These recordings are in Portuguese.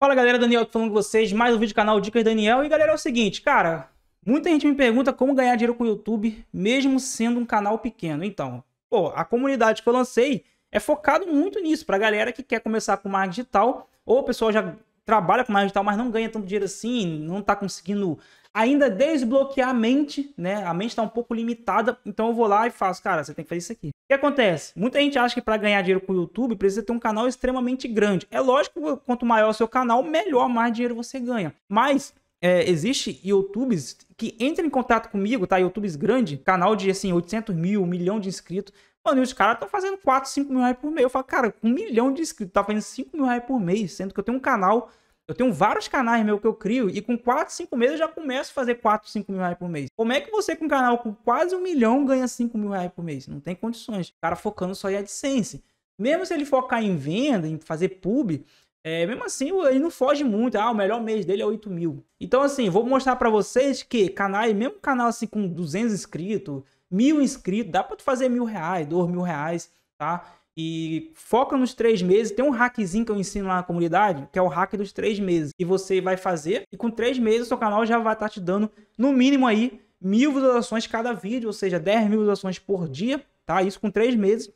Fala galera, Daniel aqui falando com vocês, mais um vídeo do canal Dicas Daniel. E galera, é o seguinte, cara, muita gente me pergunta como ganhar dinheiro com o YouTube, mesmo sendo um canal pequeno. Então, pô, a comunidade que eu lancei é focado muito nisso, pra galera que quer começar com marketing digital, ou o pessoal já trabalha com marketing digital, mas não ganha tanto dinheiro assim, não tá conseguindo ainda desbloquear a mente, né? A mente está um pouco limitada, então eu vou lá e faço, cara, você tem que fazer isso aqui. O que acontece? Muita gente acha que para ganhar dinheiro com o YouTube precisa ter um canal extremamente grande. É lógico que quanto maior o seu canal, melhor, mais dinheiro você ganha. Mas é, existe YouTubes que entram em contato comigo, tá? YouTubes grande, canal de assim 800 mil, um milhão de inscritos. Mano, e os caras estão fazendo 4, 5 mil reais por mês. Eu falo, cara, um milhão de inscritos, tá fazendo 5 mil reais por mês, sendo que eu tenho um canal eu tenho vários canais meu que eu crio e com 4, 5 meses eu já começo a fazer 4, 5 mil reais por mês. Como é que você com um canal com quase um milhão ganha 5 mil reais por mês? Não tem condições. O cara focando só em AdSense. Mesmo se ele focar em venda, em fazer pub, é, mesmo assim ele não foge muito. Ah, o melhor mês dele é 8 mil. Então assim, vou mostrar para vocês que canais, mesmo canal assim com 200 inscritos, mil inscritos, dá para tu fazer mil reais, dois mil reais, tá? e foca nos três meses. Tem um hackzinho que eu ensino lá na comunidade, que é o hack dos três meses. E você vai fazer, e com três meses o seu canal já vai estar te dando, no mínimo aí, mil visualizações cada vídeo, ou seja, 10 mil visualizações por dia, tá? Isso com três meses,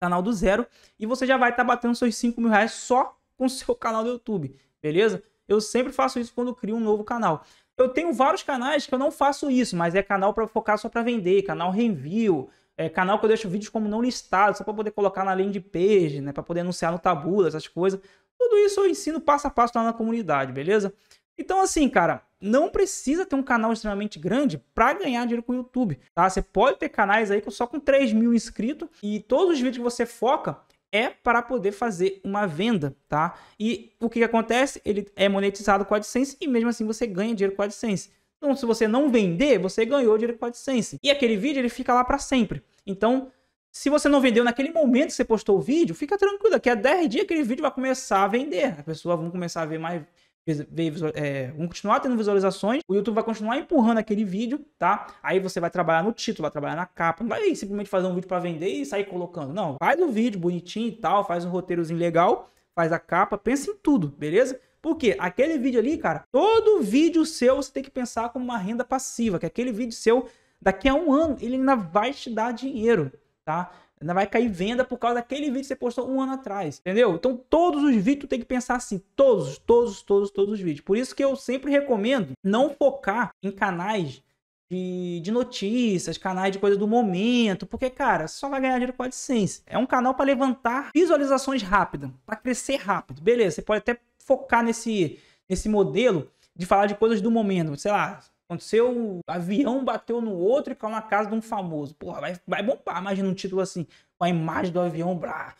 canal do zero. E você já vai estar batendo seus 5 mil reais só com o seu canal do YouTube, beleza? Eu sempre faço isso quando crio um novo canal. Eu tenho vários canais que eu não faço isso, mas é canal para focar só para vender, canal review, é, canal que eu deixo vídeos como não listado, só para poder colocar na landing page, né? Para poder anunciar no tabula, essas coisas. Tudo isso eu ensino passo a passo lá na comunidade, beleza? Então, assim, cara, não precisa ter um canal extremamente grande para ganhar dinheiro com o YouTube, tá? Você pode ter canais aí só com 3 mil inscritos e todos os vídeos que você foca é para poder fazer uma venda, tá? E o que, que acontece? Ele é monetizado com a AdSense e mesmo assim você ganha dinheiro com a AdSense. Então, se você não vender, você ganhou dinheiro com a AdSense. E aquele vídeo ele fica lá para sempre. Então, se você não vendeu naquele momento que você postou o vídeo, fica tranquilo, daqui a 10 dias aquele vídeo vai começar a vender. a pessoa vão começar a ver mais, ver, é, vão continuar tendo visualizações, o YouTube vai continuar empurrando aquele vídeo, tá? Aí você vai trabalhar no título, vai trabalhar na capa, não vai simplesmente fazer um vídeo para vender e sair colocando. Não, faz um vídeo bonitinho e tal, faz um roteirozinho legal, faz a capa, pensa em tudo, beleza? Porque aquele vídeo ali, cara, todo vídeo seu você tem que pensar como uma renda passiva, que aquele vídeo seu Daqui a um ano, ele ainda vai te dar dinheiro, tá? Ainda vai cair venda por causa daquele vídeo que você postou um ano atrás, entendeu? Então, todos os vídeos tu tem que pensar assim, todos, todos, todos, todos os vídeos. Por isso que eu sempre recomendo não focar em canais de, de, notícias, canais de coisa do momento, porque, cara, só vai ganhar dinheiro com a AdSense. É um canal para levantar visualizações rápido, para crescer rápido. Beleza, você pode até focar nesse, nesse modelo de falar de coisas do momento, sei lá, Aconteceu, avião bateu no outro e caiu na casa de um famoso. Porra, vai, vai bombar, imagina um título assim, com a imagem do avião, brá.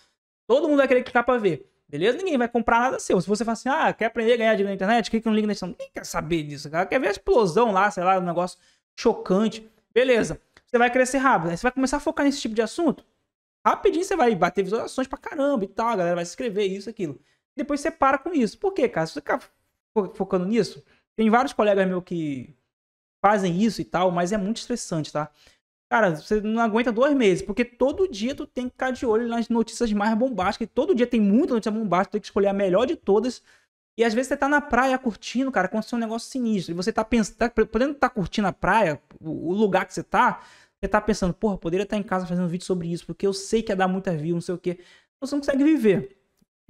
Todo mundo vai querer clicar pra ver. Beleza? Ninguém vai comprar nada seu. Se você falar assim, ah, quer aprender a ganhar dinheiro na internet? Clica no link na descrição. Ninguém quer saber disso, cara. Quer ver a explosão lá, sei lá, um negócio chocante. Beleza. Você vai crescer rápido. Aí você vai começar a focar nesse tipo de assunto. Rapidinho você vai bater visualizações pra caramba e tal. A galera vai se inscrever, isso, aquilo. Depois você para com isso. Por quê, cara? Se você ficar focando nisso, tem vários colegas meus que fazem isso e tal, mas é muito estressante, tá? Cara, você não aguenta dois meses, porque todo dia tu tem que ficar de olho nas notícias mais bombásticas. e Todo dia tem muita notícia bombástica, tu tem que escolher a melhor de todas. E às vezes você tá na praia curtindo, cara, aconteceu um negócio sinistro. E você tá pensando, tá, podendo estar tá curtindo a praia, o lugar que você tá, você tá pensando, porra, poderia estar tá em casa fazendo um vídeo sobre isso, porque eu sei que ia dar muita view, não sei o quê. Então você não consegue viver.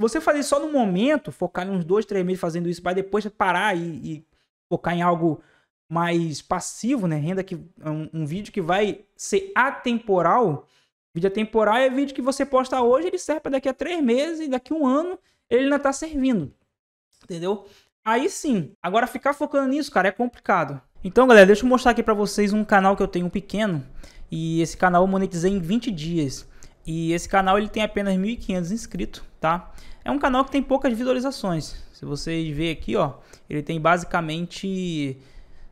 Você fazer só no momento, focar em uns dois, três meses fazendo isso, para depois parar e, e focar em algo mais passivo, né? Renda que é um, um vídeo que vai ser atemporal. Vídeo atemporal é vídeo que você posta hoje, ele serve para daqui a três meses e daqui a um ano ele ainda tá servindo. Entendeu? Aí sim. Agora ficar focando nisso, cara, é complicado. Então, galera, deixa eu mostrar aqui para vocês um canal que eu tenho pequeno e esse canal eu monetizei em 20 dias. E esse canal ele tem apenas 1.500 inscritos, tá? É um canal que tem poucas visualizações. Se vocês verem aqui, ó, ele tem basicamente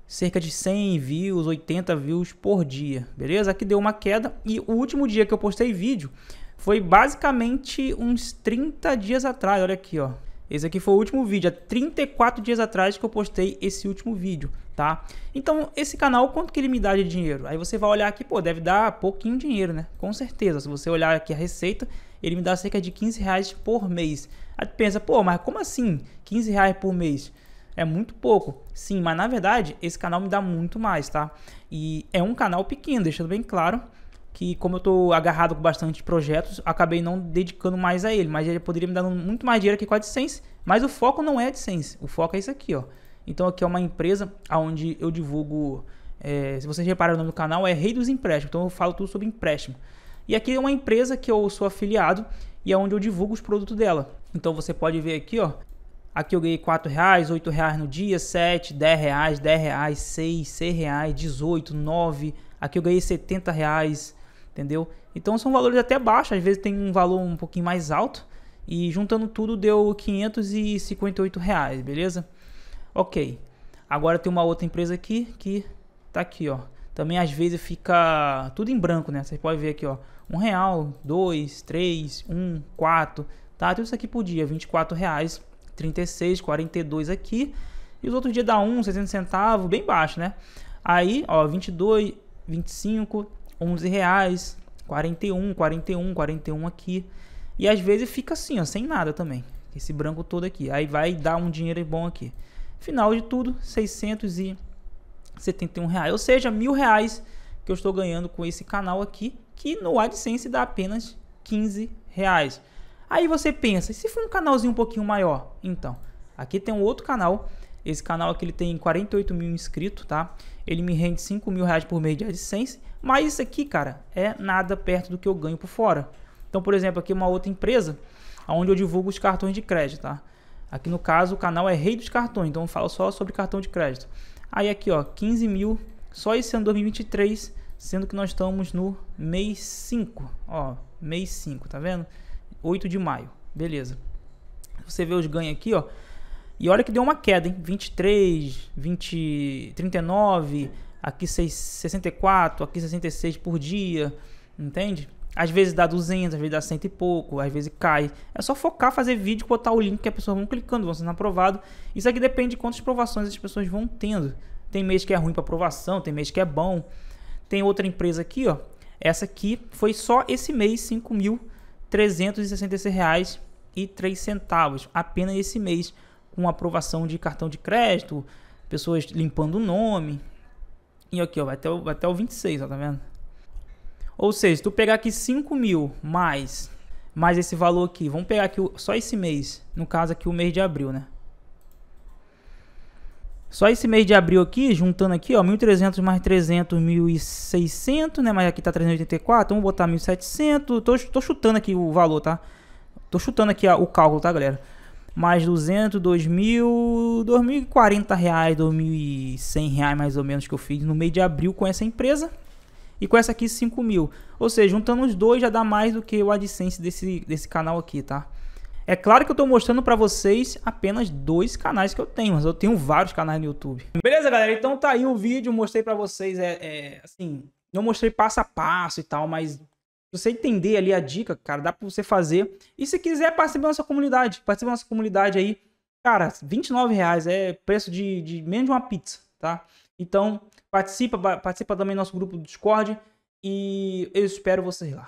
cerca de 100 views, 80 views por dia, beleza? Aqui deu uma queda e o último dia que eu postei vídeo foi basicamente uns 30 dias atrás, olha aqui, ó. Esse aqui foi o último vídeo, há 34 dias atrás que eu postei esse último vídeo, tá? Então, esse canal, quanto que ele me dá de dinheiro? Aí você vai olhar aqui, pô, deve dar pouquinho dinheiro, né? Com certeza, se você olhar aqui a receita, ele me dá cerca de 15 reais por mês. Aí tu pensa, pô, mas como assim 15 reais por mês? é muito pouco. Sim, mas na verdade, esse canal me dá muito mais, tá? E é um canal pequeno, deixando bem claro que como eu tô agarrado com bastante projetos, acabei não dedicando mais a ele, mas ele poderia me dar muito mais dinheiro aqui com a AdSense, mas o foco não é AdSense, o foco é isso aqui, ó. Então aqui é uma empresa onde eu divulgo, é, se vocês repararem o nome do canal, é Rei dos Empréstimos, então eu falo tudo sobre empréstimo. E aqui é uma empresa que eu sou afiliado e é onde eu divulgo os produtos dela. Então você pode ver aqui, ó, Aqui eu ganhei 4 reais, 8 reais no dia, 7, 10 reais, 10 reais, 6, 6 reais, 18, 9. Aqui eu ganhei 70 reais, entendeu? Então são valores até baixos, às vezes tem um valor um pouquinho mais alto. E juntando tudo deu 558 reais, beleza? Ok. Agora tem uma outra empresa aqui que tá aqui, ó. Também às vezes fica tudo em branco, né? Vocês podem ver aqui, ó. 1 real, 2, 3, 1, 4. tá? Tudo isso aqui por dia, 24 reais 36, 42 aqui. E os outros dias dá 1, 60 centavos, bem baixo, né? Aí, ó, 22, 25, 11 reais, 41, 41, 41 aqui. E às vezes fica assim, ó, sem nada também. Esse branco todo aqui. Aí vai dar um dinheiro bom aqui. Final de tudo, 671 reais. Ou seja, mil reais que eu estou ganhando com esse canal aqui, que no AdSense dá apenas 15 reais. Aí você pensa, e se for um canalzinho um pouquinho maior? Então, aqui tem um outro canal. Esse canal aqui ele tem 48 mil inscritos, tá? Ele me rende 5 mil reais por mês de AdSense. Mas isso aqui, cara, é nada perto do que eu ganho por fora. Então, por exemplo, aqui é uma outra empresa, onde eu divulgo os cartões de crédito, tá? Aqui no caso o canal é Rei dos Cartões, então eu falo só sobre cartão de crédito. Aí aqui, ó, 15 mil só esse ano 2023, sendo que nós estamos no mês 5, ó, mês 5, tá vendo? 8 de maio. Beleza. Você vê os ganhos aqui, ó. E olha que deu uma queda, hein? 23, 20, 39, aqui 6, 64, aqui 66 por dia, entende? Às vezes dá 200, às vezes dá cento e pouco, às vezes cai. É só focar, fazer vídeo, botar o link que as pessoas vão clicando, vão sendo aprovado. Isso aqui depende de quantas provações as pessoas vão tendo. Tem mês que é ruim para aprovação, tem mês que é bom. Tem outra empresa aqui, ó. Essa aqui foi só esse mês 5 mil três centavos apenas esse mês, com aprovação de cartão de crédito, pessoas limpando o nome. E aqui, ó, vai até o, vai até o 26, ó, tá vendo? Ou seja, se tu pegar aqui 5 mil mais, mais esse valor aqui, vamos pegar aqui só esse mês, no caso aqui o mês de abril, né? Só esse mês de abril aqui, juntando aqui, ó, 1.300 mais 300, 1.600, né? Mas aqui tá 384, vamos então botar 1.700. Tô, tô chutando aqui o valor, tá? Tô chutando aqui ó, o cálculo, tá, galera? Mais 200, 2.000, 2.040 reais, 2.100 reais mais ou menos que eu fiz no mês de abril com essa empresa. E com essa aqui, 5.000. Ou seja, juntando os dois já dá mais do que o AdSense desse, desse canal aqui, tá? É claro que eu estou mostrando para vocês apenas dois canais que eu tenho, mas eu tenho vários canais no YouTube. Beleza, galera? Então tá aí o vídeo, mostrei para vocês, é, é, assim, não mostrei passo a passo e tal, mas você entender ali a dica, cara, dá para você fazer. E se quiser, participe da nossa comunidade, participe da nossa comunidade aí. Cara, 29 reais é preço de, de menos de uma pizza, tá? Então, participa, participa também do nosso grupo do Discord e eu espero vocês lá.